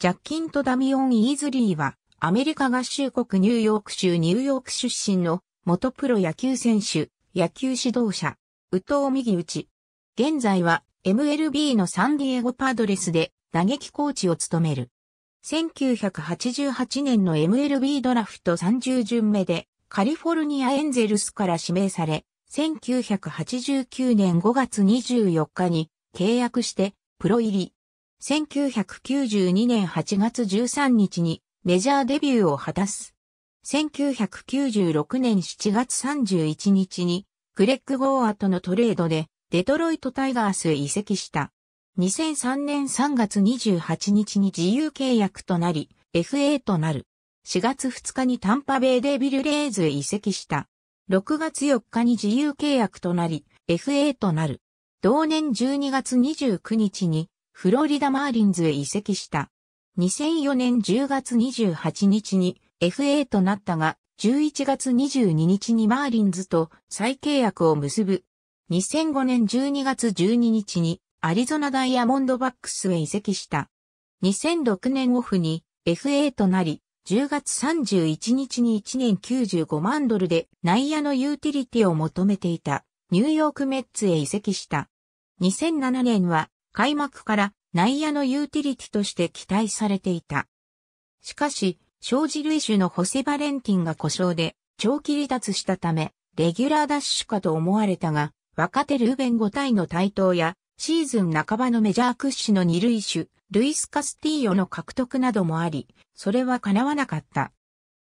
ジャッキンとダミオン・イーズリーは、アメリカ合衆国ニューヨーク州ニューヨーク出身の元プロ野球選手、野球指導者、宇藤右打ち。現在は MLB のサンディエゴパドレスで打撃コーチを務める。1988年の MLB ドラフト30巡目でカリフォルニアエンゼルスから指名され、1989年5月24日に契約してプロ入り。1992年8月13日にメジャーデビューを果たす。1996年7月31日にクレッグ・ゴーアとのトレードでデトロイト・タイガースへ移籍した。2003年3月28日に自由契約となり FA となる。4月2日にタンパベイデビルレーズへ移籍した。6月4日に自由契約となり FA となる。同年12月29日にフロリダマーリンズへ移籍した。2004年10月28日に FA となったが、11月22日にマーリンズと再契約を結ぶ。2005年12月12日にアリゾナダイヤモンドバックスへ移籍した。2006年オフに FA となり、10月31日に1年95万ドルで内野のユーティリティを求めていたニューヨークメッツへ移籍した。2007年は開幕から内野のユーティリティとして期待されていた。しかし、生じ類種のホセ・バレンティンが故障で長期離脱したため、レギュラーダッシュかと思われたが、若手ルーベン5体の台頭や、シーズン半ばのメジャー屈指の二類種、ルイス・カスティーヨの獲得などもあり、それは叶わなかった。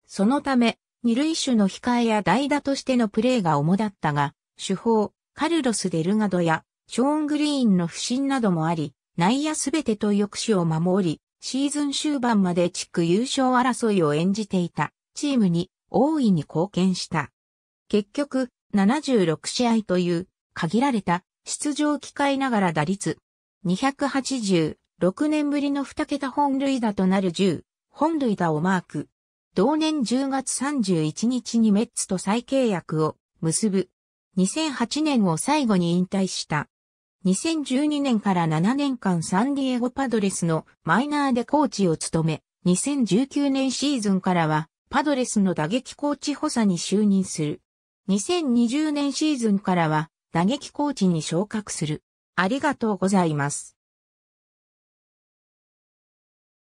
そのため、二類種の控えや代打としてのプレーが主だったが、主砲、カルロス・デルガドやショーン・グリーンの不振などもあり、内野すべてと抑止を守り、シーズン終盤まで地区優勝争いを演じていたチームに大いに貢献した。結局、76試合という限られた出場機会ながら打率286年ぶりの2桁本塁打となる10本塁打をマーク。同年10月31日にメッツと再契約を結ぶ。2008年を最後に引退した。2012年から7年間サンディエゴパドレスのマイナーでコーチを務め、2019年シーズンからはパドレスの打撃コーチ補佐に就任する。2020年シーズンからは打撃コーチに昇格する。ありがとうございます。